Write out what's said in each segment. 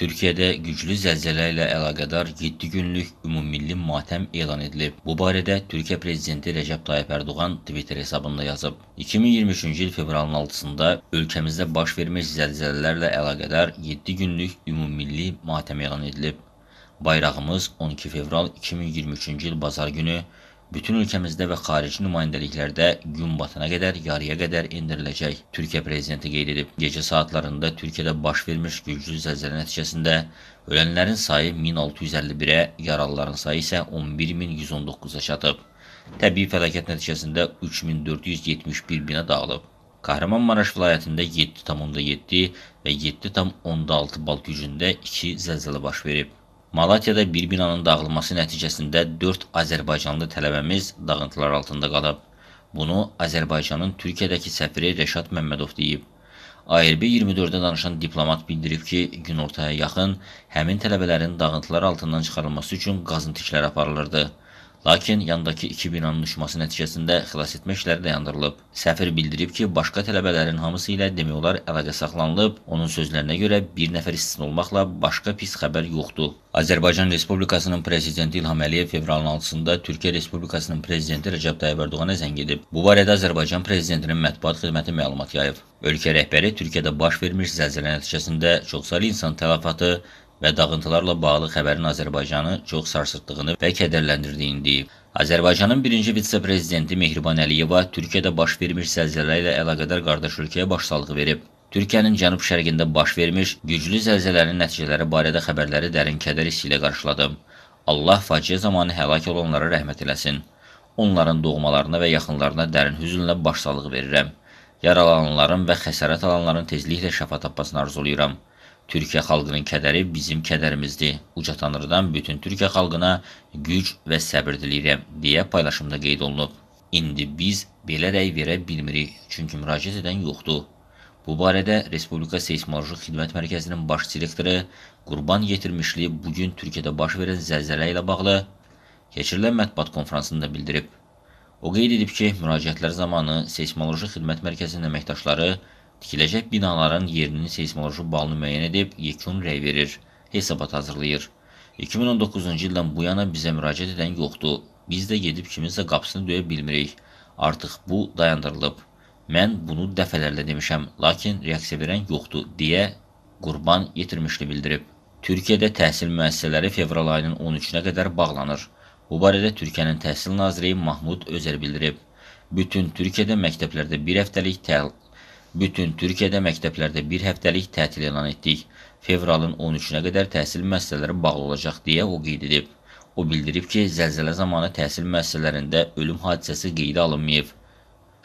Türkiyədə güclü zəlzələ ilə əlaqədar 7 günlük ümummilli matəm elan edilib. Bu barədə Türkiyə prezidenti Rəcəb Tayyip Ərdoğan Twitter hesabında yazıb. 2023-cü il fevralın 6-sında ölkəmizdə baş vermiş zəlzələlərlə əlaqədar 7 günlük ümummilli matəm elan edilib. Bayrağımız 12 fevral 2023-cü il bazar günü bütün ölkəmizdə və xarici nümayəndəliklərdə gün batana qədər yarıya qədər endiriləcək. Türkiyə prezidenti qeyd edib, gecə saatlarında Türkiyədə baş vermiş güclü zəlzələ nəticəsində ölənlərin sayı 1651-ə, yaralıların sayı isə 11119-a çatıb. Təbii fəlakət nəticəsində 3471 bina dağılıb. Kahramanmaraş vilayətində 7,7 və 7,6 bal gücündə 2 zəlzələ baş verib. Malatyada bir binanın dağılması nəticəsində 4 azərbaycanlı tələbəmiz dağıntılar altında qalıb. Bunu Azərbaycanın Türkiyədəki səfiri Rəşad Məmmədov deyib. ARB 24-də danışan diplomat bildirib ki, günortaya yaxın həmin tələbələrin dağıntılar altından çıxarılması üçün qazıntiklər aparılırdı. Lakin yandakı iki binanın uçması nəticəsində xilas etmə işləri dayandırılıb. Səfir bildirib ki, başqa tələbələrin hamısı ilə demək olar əlaqə saxlanılıb. Onun sözlərinə görə bir nəfər istisna olmaqla başqa pis xəbər yoxdur. Azərbaycan Respublikasının prezidenti İlham Əliyev fevralın 6-sında Türkiyə Respublikasının prezidenti Rəcəb Tayyib Ərdoğana zəng edib. Bu barədə Azərbaycan prezidentinin mətbuat xidməti məlumat yayıb. Ölkə rəhbəri Türkiyədə baş vermiş zəlzələ nəticəsində çoxsaylı insan tələfatı və dağıntılarla bağlı xəbərin Azərbaycanı çox sarsıtdığını və kədərləndirdiyini deyib. Azərbaycanın birinci vitse-prezidenti Mehriban Əliyeva Türkiyədə baş vermiş zəlzələ ilə əlaqədar qardaş ölkəyə başsağlığı verib. Türkiyənin cənub-şərqində baş vermiş güclü zəlzələnin nəticələri barədə xəbərləri dərin kədər hissi ilə qarşıladım. Allah faciə zamanı həlak olanlara rəhmət eləsin. Onların doğmalarına və yaxınlarına dərin hüzünlə başsağlığı verirəm. Yaralananların və xəsarət alanların tezliklə şəfa tapmasını arzulayıram. Türkiyə xalqının kədəri bizim kədərimizdir. Uca Tanrıdan bütün Türkiyə xalqına güc və səbir diləyirəm, deyə paylaşımda qeyd olunub. İndi biz belə rəy verə bilmirik, çünki müraciət edən yoxdur. Bu barədə Respublika Seismoloji Xidmət Mərkəzinin baş direktoru Qurban Yetirmişli bugün Türkiyədə baş verən zəlzələ ilə bağlı keçirilən mətbuat konfransında bildirib. O qeyd edib ki, müraciətlər zamanı Seismoloji Xidmət Mərkəzinin əməkdaşları Tikiləcək binaların yerini seismoloji balını müəyyən edib yekun rəy verir, hesabat hazırlayır. 2019-cu ildən bu yana bizə müraciət edən yoxdur. Biz də gedib kiminsə qapısını döyə bilmirik. Artıq bu dayandırılıb. Mən bunu dəfələrlə demişəm, lakin reaksiya verən yoxdur deyə qurban yetirmişli bildirib. Türkiyədə təhsil müəssisələri fevral ayının 13-nə qədər bağlanır. Bu barədə Türkiyənin Təhsil Naziri Mahmud Özər bildirib. Bütün Türkiyədə məktəblərdə bir həftəlik Bütün Türkiyədə məktəblərdə bir həftəlik tətil elan etdik. Fevralın 13-nə qədər təhsil müəssisələri bağlı olacaq deyə o qeyd edib. O bildirib ki, zəlzələ zamanı təhsil müəssisələrində ölüm hadisəsi qeydə alınmayıb.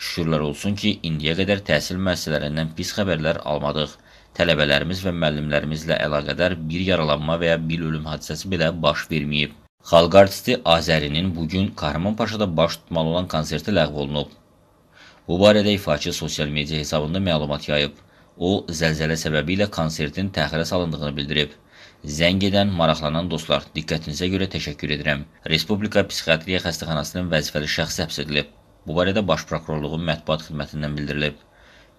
Şükürlər olsun ki, indiyə qədər təhsil müəssisələrindən pis xəbərlər almadıq. Tələbələrimiz və müəllimlərimizlə əlaqədar bir yaralanma və ya bir ölüm hadisəsi belə baş verməyib. Xalq artisti Azərinin bugün Kahramanpaşada baş tutmalı olan konserti ləğv olunub. Bu barədə ifaçı sosial media hesabında məlumat yayıb. O, zəlzələ səbəbi ilə konsertin təxirə salındığını bildirib. Zəng edən, maraqlanan dostlar, diqqətinizə görə təşəkkür edirəm. Respublika Psixiatriya Xəstəxanasının vəzifəli şəxsi həbs edilib. Bu barədə Baş Prokurorluğun mətbuat xidmətindən bildirilib.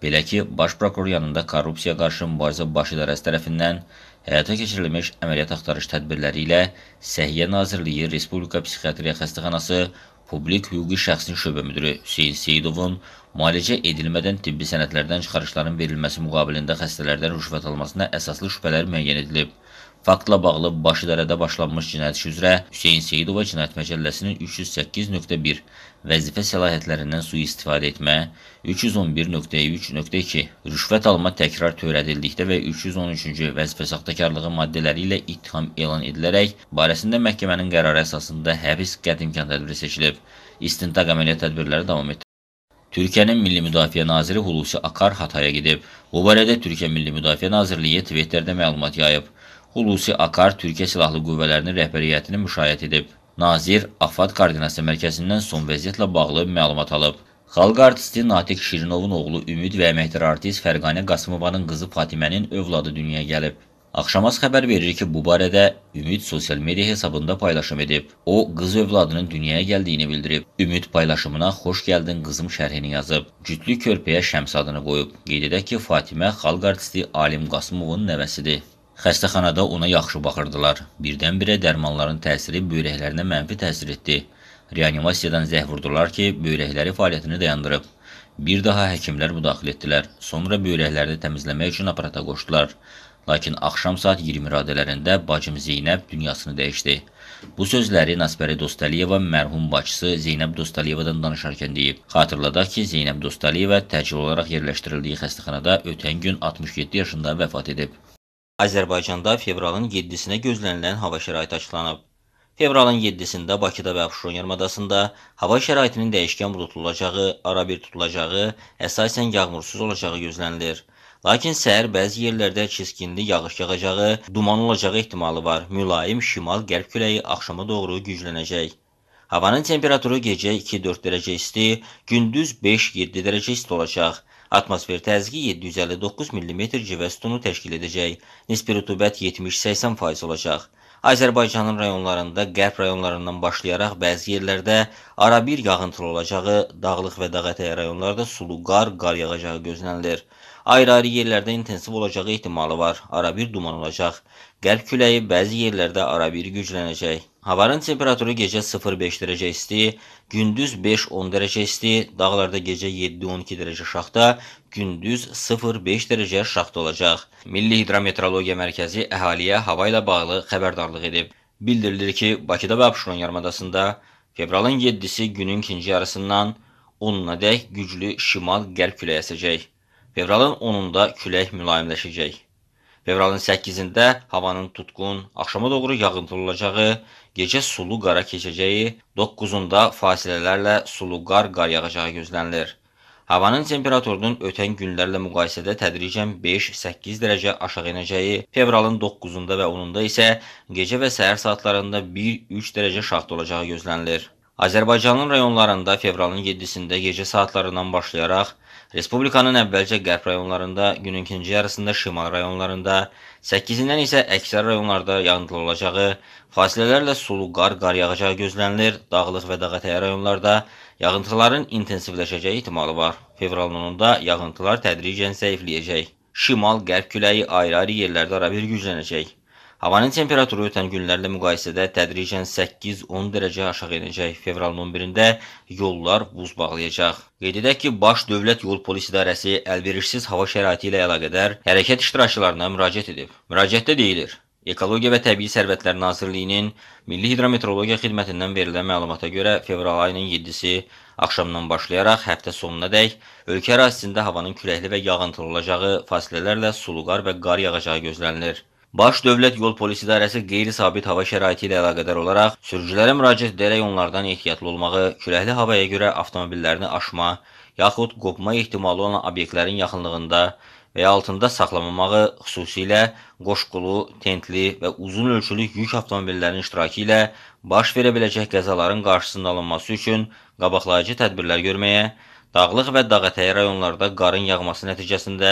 Belə ki, Baş Prokuror yanında korrupsiya qarşı mübarizə baş idarəsi tərəfindən həyata keçirilmiş əməliyyat axtarış tədbirləri ilə Səhiyyə Nazirliyi Respublika Psixiatriya Xəstəxanası Publik hüquqi şəxsin şöbə müdiri Hüseyin Seyidovun müalicə edilmədən tibbi sənədlərdən çıxarışların verilməsi müqabilində xəstələrdən rüşvət almasına əsaslı şübhələr müəyyən edilib. Faktla bağlı Başı dərədə başlanmış cinayət işi üzrə Hüseyn Seyidova Cinayət Məcəlləsinin 308.1 vəzifə səlahiyyətlərindən sui-istifadə etmə, 311.3.2 rüşvət alma təkrar törədildikdə və 313-cü vəzifə saxtakarlığı maddələri ilə ittiham elan edilərək barəsində məhkəmənin qərarı əsasında həbs qədimkan tədbiri seçilib. İstintaq əməliyyat tədbirləri davam etdirilir. Türkiyənin Milli Müdafiə Naziri Hulusi Akar Hataya gedib. Bu barədə Türkiyə Milli Müdafiə Nazirliyi Twitterdə məlumat yayıb. Hulusi Akar Türkiyə Silahlı Qüvvələrinin rəhbəriyyətini müşayiət edib. Nazir AFAD Koordinasiya Mərkəzindən son vəziyyətlə bağlı məlumat alıb. Xalq artisti Natiq Şirinovun oğlu Ümid və əməkdar artist Fərqanə Qasımovanın qızı Fatimənin övladı dünyaya gəlib. Axşamaz xəbər verir ki, bu barədə Ümid sosial media hesabında paylaşım edib. O, qız övladının dünyaya gəldiyini bildirib. Ümid paylaşımına xoş gəldin qızım şərhini yazıb. Cütlü körpəyə Şəms adını qoyub. Qeyd edək ki, Fatimə xalq artisti Alim Qasımovun nəvəsidir. Xəstəxanada ona yaxşı baxırdılar. Birdən-birə dərmanların təsiri böyrəklərinə mənfi təsir etdi. Reanimasiyadan zəh vurdular ki, böyrəkləri fəaliyyətini dayandırıb. Bir daha həkimlər müdaxilə etdilər. Sonra böyrəklərini təmizləmək üçün aparata qoşdular. Lakin axşam saat 20 radələrində bacım Zeynəb dünyasını dəyişdi. Bu sözləri Nasbəri Dostaliyeva mərhum bacısı Zeynəb Dostaliyevadan danışarkən deyib. Xatırladaq ki, Zeynəb Dostaliyeva təcil olaraq yerləşdirildiyi xəstəxanada ötən gün 67 yaşında vəfat edib. Azərbaycanda fevralın 7-sinə gözlənilən hava şəraiti açıqlanıb. Fevralın 7-sində Bakıda və Abşeron yarımadasında hava şəraitinin dəyişkən buludlu olacağı, arabir tutulacağı, əsasən yağmursuz olacağı gözlənilir. Lakin səhər bəzi yerlərdə çiskinli yağış yağacağı, duman olacağı ehtimalı var. Mülayim şimal-qərb küləyi axşama doğru güclənəcək. Havanın temperaturu gecə 2-4 dərəcə isti, gündüz 5-7 dərəcə isti olacaq. Atmosfer təzyiqi 759 mm civə sütunu təşkil edəcək. Nisbi rütubət 70-80% olacaq. Azərbaycanın rayonlarında qərb rayonlarından başlayaraq bəzi yerlərdə arabir yağıntılı olacağı, dağlıq və dağətəyə rayonlarda sulu qar, qar yağacağı gözlənilir ayrı-ayrı yerlərdə intensiv olacağı ehtimalı var. Arabir duman olacaq. Qərb küləyi bəzi yerlərdə arabir güclənəcək. Havanın temperaturu gecə 0-5 dərəcə isti, gündüz 5-10 dərəcə isti, dağlarda gecə 7-12 dərəcə şaxta, gündüz 0-5 dərəcə şaxta olacaq. Milli Hidrometrologiya Mərkəzi əhaliyə hava ilə bağlı xəbərdarlıq edib. Bildirilir ki, Bakıda və Abşeron yarımadasında fevralın 7-si günün ikinci yarısından 10-una dək güclü şimal-qərb küləyi əsəcək. Fevralın 10-da külək mülayimləşəcək. Fevralın 8-də havanın tutqun, axşama doğru yağıntılı olacağı, gecə sulu qara keçəcəyi, 9-unda fasilələrlə sulu qar qar yağacağı gözlənilir. Havanın temperaturunun ötən günlərlə müqayisədə tədricən 5-8 dərəcə aşağı inəcəyi, fevralın 9-unda və 10-unda isə gecə və səhər saatlarında 1-3 dərəcə şaxta olacağı gözlənilir. Azərbaycanın rayonlarında fevralın 7-sində gecə saatlarından başlayaraq Respublikanın əvvəlcə qərb rayonlarında, günün ikinci yarısında şimal rayonlarında, 8-dən isə əksər rayonlarda yağıntılı olacağı, fasilələrlə sulu qar, qar yağacağı gözlənilir. Dağlıq və dağətəyə rayonlarda yağıntıların intensivləşəcəyi ehtimalı var. Fevralın 10-da yağıntılar tədricən zəifləyəcək. Şimal-qərb küləyi ayrı-ayrı yerlərdə ara bir güclənəcək. Havanın temperaturu ötən günlərlə müqayisədə tədricən 8-10 dərəcə aşağı enəcək. Fevralın 11-də yollar buz bağlayacaq. Qeyd edək ki, Baş Dövlət Yol Polis İdarəsi əlverişsiz hava şəraiti ilə əlaqədar hərəkət iştirakçılarına müraciət edib. Müraciətdə deyilir: Ekologiya və Təbii Sərvətlər Nazirliyinin Milli Hidrometeorologiya Xidmətindən verilən məlumata görə fevral ayının 7-si axşamdan başlayaraq həftə sonuna dək ölkə ərazisində havanın küləkli və yağıntılı olacağı, fasilələrlə sulu qar və qar yağacağı gözlənilir. Baş Dövlət Yol Polisi İdarəsi qeyri-sabit hava şəraiti ilə əlaqədar olaraq sürücülərə müraciət edərək onlardan ehtiyatlı olmağı, küləkli havaya görə avtomobillərini aşma, yaxud qopma ehtimalı olan obyektlərin yaxınlığında və ya altında saxlamamağı, xüsusilə qoşqulu, tentli və uzun ölçülü yük avtomobillərinin iştirakı ilə baş verə biləcək qəzaların qarşısının alınması üçün qabaqlayıcı tədbirlər görməyə, Dağlıq və dağətəyi rayonlarda qarın yağması nəticəsində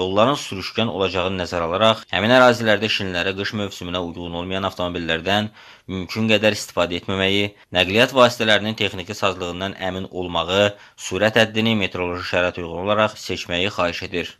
yolların sürüşkən olacağını nəzərə alaraq, həmin ərazilərdə şinlərə qış mövsümünə uyğun olmayan avtomobillərdən mümkün qədər istifadə etməməyi, nəqliyyat vasitələrinin texniki sazlığından əmin olmağı, sürət həddini meteoroloji şərait uyğun olaraq seçməyi xahiş edir.